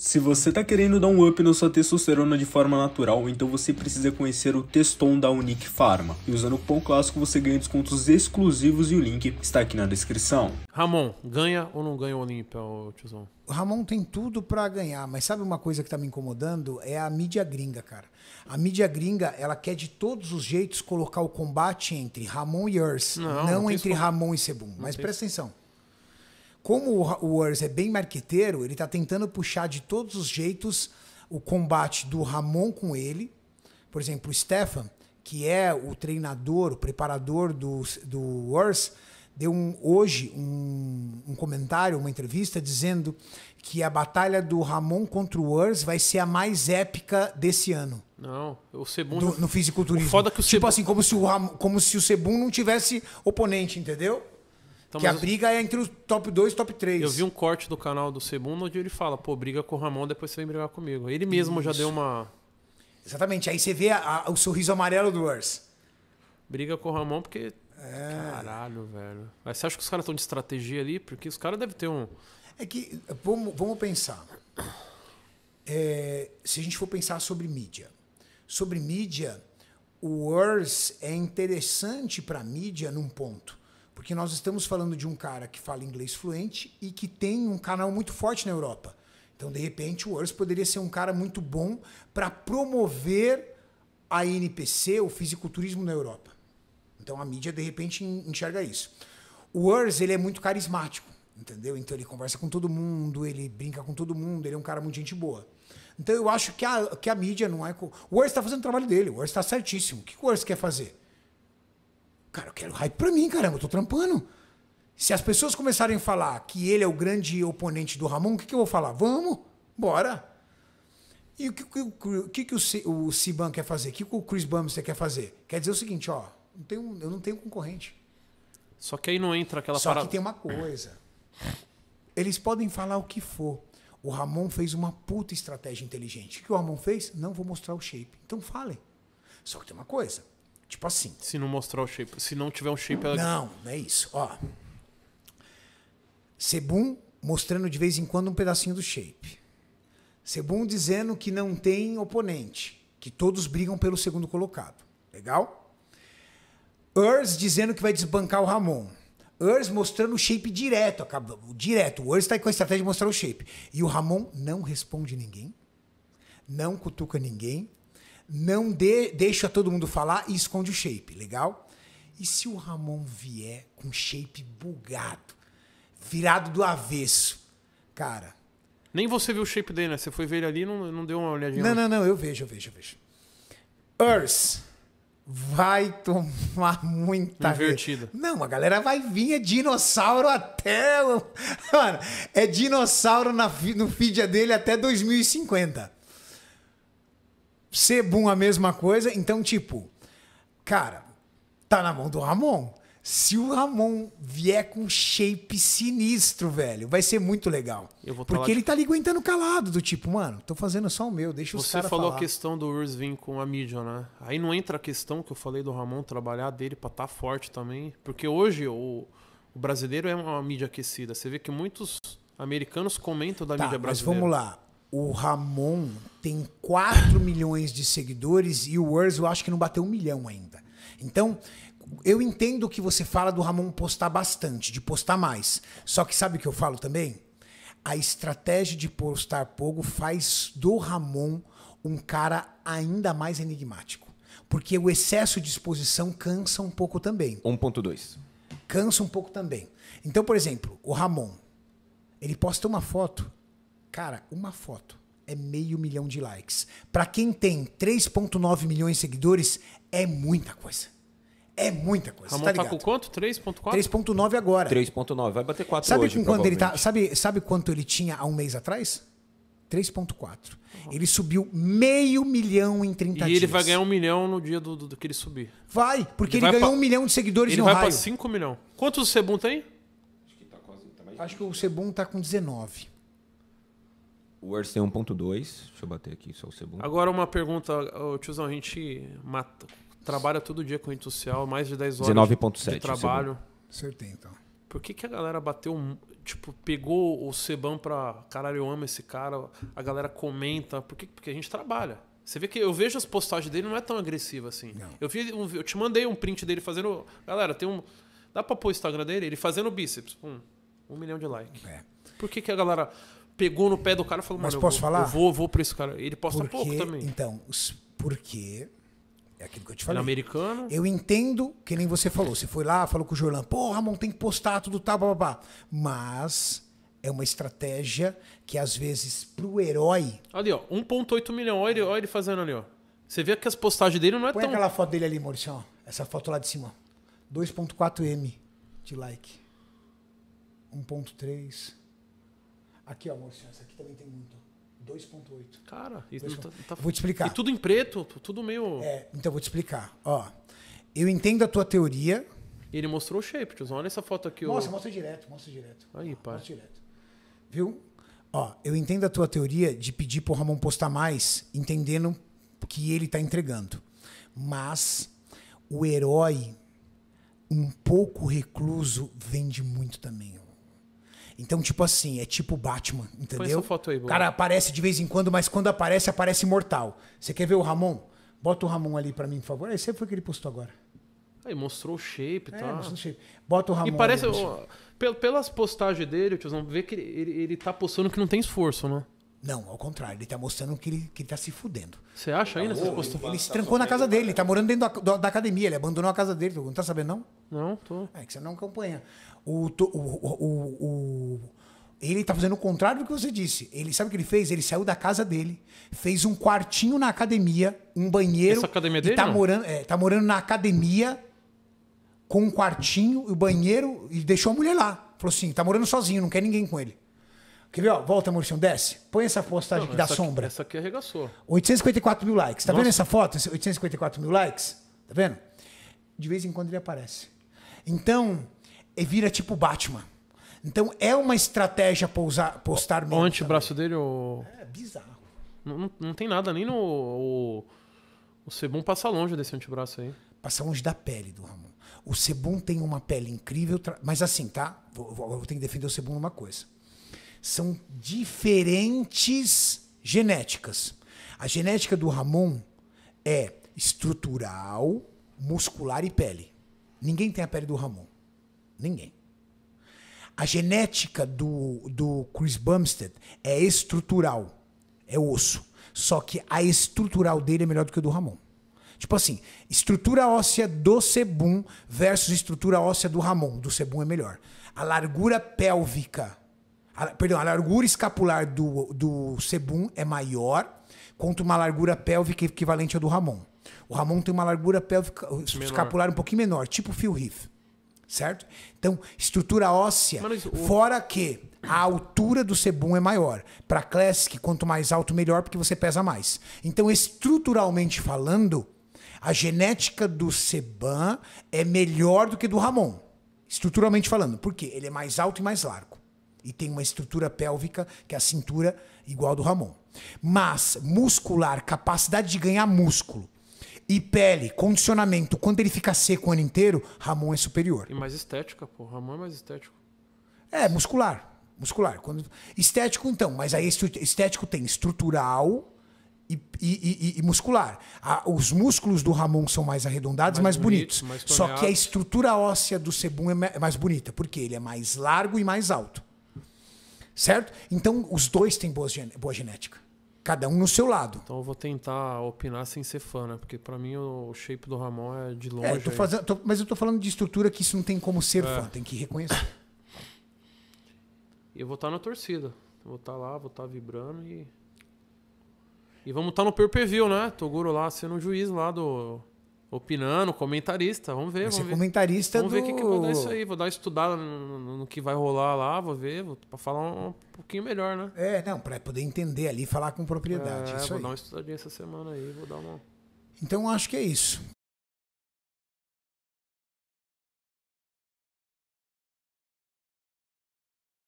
Se você está querendo dar um up na sua testosterona de forma natural, então você precisa conhecer o Teston da Unique Pharma. E usando o cupom clássico você ganha descontos exclusivos e o link está aqui na descrição. Ramon, ganha ou não ganha o Olímpia, tiozão? O Ramon tem tudo para ganhar, mas sabe uma coisa que tá me incomodando? É a mídia gringa, cara. A mídia gringa, ela quer de todos os jeitos colocar o combate entre Ramon e Urs, não, não, não entre Ramon e Sebum. Mas presta atenção. Como o Urs é bem marqueteiro, ele tá tentando puxar de todos os jeitos o combate do Ramon com ele. Por exemplo, o Stefan, que é o treinador, o preparador do, do Urs, deu um, hoje um, um, comentário, uma entrevista, dizendo que a batalha do Ramon contra o Urs vai ser a mais épica desse ano. Não, o Sebum. no fisiculturismo. O foda é que o tipo assim, como se o, Ramon, como se o Sebum não tivesse oponente, entendeu? Então, que a briga é entre os top 2 e top 3. Eu vi um corte do canal do Segundo onde ele fala, pô, briga com o Ramon, depois você vem brigar comigo. Ele mesmo Isso. já deu uma. Exatamente. Aí você vê a, a, o sorriso amarelo do Urs. Briga com o Ramon porque. É. Caralho, velho. Mas você acha que os caras estão de estratégia ali? Porque os caras devem ter um. É que. Vamos, vamos pensar. É, se a gente for pensar sobre mídia. Sobre mídia, o Urs é interessante para mídia num ponto porque nós estamos falando de um cara que fala inglês fluente e que tem um canal muito forte na Europa. Então, de repente, o Urs poderia ser um cara muito bom para promover a NPC, o fisiculturismo na Europa. Então, a mídia, de repente, enxerga isso. O Urs, ele é muito carismático, entendeu? Então, ele conversa com todo mundo, ele brinca com todo mundo, ele é um cara muito gente boa. Então, eu acho que a, que a mídia não é... O Urs está fazendo o trabalho dele, o Urs está certíssimo. O que o Urs quer fazer? Cara, eu quero hype pra mim, caramba, eu tô trampando. Se as pessoas começarem a falar que ele é o grande oponente do Ramon, o que, que eu vou falar? Vamos, bora. E o que, o que, que o Siban quer fazer? O que, que o Chris Bumster quer fazer? Quer dizer o seguinte, ó, não tenho, eu não tenho concorrente. Só que aí não entra aquela Só que tem uma coisa. Eles podem falar o que for. O Ramon fez uma puta estratégia inteligente. O que o Ramon fez? Não vou mostrar o shape. Então falem. Só que tem uma coisa. Tipo assim. Se não mostrar o shape, se não tiver um shape. Ela... Não, não é isso. Ó. Sebum mostrando de vez em quando um pedacinho do shape. Sebum dizendo que não tem oponente, que todos brigam pelo segundo colocado. Legal? Urs dizendo que vai desbancar o Ramon. Urs mostrando o shape direto, acabou, direto. O Urs está com a estratégia de mostrar o shape. E o Ramon não responde ninguém, não cutuca ninguém, não de, deixa todo mundo falar e esconde o shape, legal? E se o Ramon vier com shape bugado, virado do avesso, cara. Nem você viu o shape dele, né? Você foi ver ele ali e não, não deu uma olhadinha. Não, não, não, eu vejo, eu vejo, eu vejo. Earth vai tomar muita. Invertida. Não, a galera vai vir, é dinossauro até. Mano, é dinossauro na, no feed dele até 2050 ser boom a mesma coisa. Então, tipo, cara, tá na mão do Ramon. Se o Ramon vier com shape sinistro, velho, vai ser muito legal. Porque ele de... tá ali aguentando calado, do tipo, mano, tô fazendo só o meu, deixa os caras Você falou falar. a questão do vir com a mídia, né? Aí não entra a questão que eu falei do Ramon trabalhar dele pra tá forte também. Porque hoje o, o brasileiro é uma mídia aquecida. Você vê que muitos americanos comentam da tá, mídia brasileira. Mas vamos lá o Ramon tem 4 milhões de seguidores e o Words eu acho que não bateu um milhão ainda. Então, eu entendo que você fala do Ramon postar bastante, de postar mais. Só que sabe o que eu falo também? A estratégia de postar pouco faz do Ramon um cara ainda mais enigmático. Porque o excesso de exposição cansa um pouco também. 1.2. Cansa um pouco também. Então, por exemplo, o Ramon, ele posta uma foto, Cara, uma foto é meio milhão de likes. Para quem tem 3,9 milhões de seguidores, é muita coisa. É muita coisa. Ramon tá, ligado? tá com quanto? 3.4? 3.9 agora. 3.9, vai bater 4 sabe hoje, quanto ele tá, sabe, sabe quanto ele tinha há um mês atrás? 3.4. Uhum. Ele subiu meio milhão em 30 e dias. E ele vai ganhar um milhão no dia do, do, do que ele subir. Vai, porque ele, ele vai ganhou pra... um milhão de seguidores ele no Ele vai para 5 milhões. Quantos o Sebum tem? Acho que, tá quase, tá Acho que o Sebum tá com 19. O tem 1.2. Deixa eu bater aqui só o segundo. Agora uma pergunta, oh, tiozão, a gente mata, trabalha todo dia com o social, mais de 10 horas de trabalho. Acertei então. Por que, que a galera bateu, tipo, pegou o Seban pra caralho, eu amo esse cara, a galera comenta, por que? porque a gente trabalha. Você vê que eu vejo as postagens dele, não é tão agressiva assim. Não. Eu, vi eu te mandei um print dele fazendo. Galera, tem um. Dá pra pôr o Instagram dele? Ele fazendo bíceps. um milhão de likes. É. Por que, que a galera pegou no pé do cara e falou, mas mano, posso eu falar? Eu vou, vou pra esse cara. Ele posta porque, pouco também. Então, porque é aquilo que eu te é falei. Ele americano. Eu entendo que nem você falou. Você foi lá, falou com o Jorlan, pô, Ramon, tem que postar tudo tal, tá, babá. Mas é uma estratégia que às vezes pro herói. Ali, ó, 1,8 milhão. Olha ele, olha ele fazendo ali, ó. Você vê que as postagens dele não é Põe tão. Põe aquela foto dele ali, Maurício, ó. Essa foto lá de cima. 2,4M de like. 1,3. Aqui, ó, Maurício, essa aqui também tem muito. 2.8. Cara, isso 2. Tá, tá... Vou te explicar. E tudo em preto, tudo meio... É, então vou te explicar. Ó, eu entendo a tua teoria... E ele mostrou o shape, tiozão. Olha essa foto aqui. Nossa, mostra direto, mostra direto. Aí, pai. Mostra direto. Viu? Ó, eu entendo a tua teoria de pedir pro Ramon postar mais, entendendo que ele tá entregando. Mas o herói um pouco recluso vende muito também. Então, tipo assim, é tipo Batman, entendeu? Põe essa foto aí, boa. Cara, aparece de vez em quando, mas quando aparece, aparece mortal. Você quer ver o Ramon? Bota o Ramon ali para mim, por favor. Esse foi o que ele postou agora. Aí mostrou o shape e é, tal. Mostrou o shape. Bota o Ramon. E parece. Ali, pelas postagens dele, tiozão, vê que ele, ele, ele tá postando que não tem esforço, né? Não, ao contrário, ele tá mostrando que ele, que ele tá se fudendo. Você acha ainda? ele, ele se trancou na casa dele, ele tá morando dentro da, da, academia, ele abandonou a casa dele, não tá sabendo não? Não, tô. É que você não campanha. O, o, o, o, ele tá fazendo o contrário do que você disse. Ele sabe o que ele fez? Ele saiu da casa dele, fez um quartinho na academia, um banheiro. Essa academia dele? Tá não? morando, é, tá morando na academia com um quartinho e o banheiro e deixou a mulher lá. Falou assim: tá morando sozinho, não quer ninguém com ele. Quer ver, ó? Volta, Maurício, desce. Põe essa postagem não, aqui da aqui, sombra. essa aqui arregaçou. 854 mil likes. Tá Nossa. vendo essa foto? 854 mil likes? Tá vendo? De vez em quando ele aparece. Então, é vira tipo Batman. Então é uma estratégia pousar, postar mesmo. O antebraço também. dele, o. É bizarro. Não, não tem nada nem no. O, o Sebum passa longe desse antebraço aí. Passa longe da pele do Ramon. O Sebum tem uma pele incrível, mas assim, tá? Vou, vou, vou ter que defender o Sebum numa coisa. São diferentes genéticas. A genética do Ramon é estrutural, muscular e pele. Ninguém tem a pele do Ramon. Ninguém. A genética do, do Chris Bumstead é estrutural. É osso. Só que a estrutural dele é melhor do que a do Ramon. Tipo assim, estrutura óssea do Sebum versus estrutura óssea do Ramon. Do Sebum é melhor. A largura pélvica. A, perdão, a largura escapular do, do Sebum é maior contra uma largura pélvica equivalente à do Ramon. O Ramon tem uma largura pélvica escapular um pouquinho menor, tipo Phil Heath. Certo? Então, estrutura óssea, Mas, o... fora que a altura do sebum é maior. Para Classic, quanto mais alto, melhor, porque você pesa mais. Então, estruturalmente falando, a genética do Seban é melhor do que do Ramon. Estruturalmente falando. Por quê? Ele é mais alto e mais largo. E tem uma estrutura pélvica, que é a cintura, igual a do Ramon. Mas, muscular, capacidade de ganhar músculo. E pele, condicionamento. Quando ele fica seco o ano inteiro, Ramon é superior. E mais estética, pô. Ramon é mais estético. É, muscular. Muscular. Quando... Estético, então, mas aí estético tem estrutural e, e, e, e muscular. os músculos do Ramon são mais arredondados, mais, mais bonitos. bonitos. Mais Só que a estrutura óssea do Sebum é, é mais bonita, porque ele é mais largo e mais alto. Certo? Então, os dois têm boa, boa genética. Cada um no seu lado. Então eu vou tentar opinar sem ser fã, né? Porque para mim o shape do Ramon é de é, longe. É, tô fazendo, tô, mas eu tô falando de estrutura que isso não tem como ser é. fã, tem que reconhecer. e Eu vou estar tá na torcida. Vou estar tá lá, vou estar tá vibrando e. E vamos estar no pay view, né? Toguro lá sendo o juiz lá do opinando, comentarista. Vamos ver. Vai vamos ver. comentarista vamos do... ver o que, que vai dar isso aí. Vou dar uma estudada no, no, no que vai rolar lá, vou ver, vou, pra falar um, um pouquinho melhor, né? É, não, pra poder entender ali, falar com propriedade. É, isso vou aí. dar uma estudadinha essa semana aí, vou dar uma. Então acho que é isso.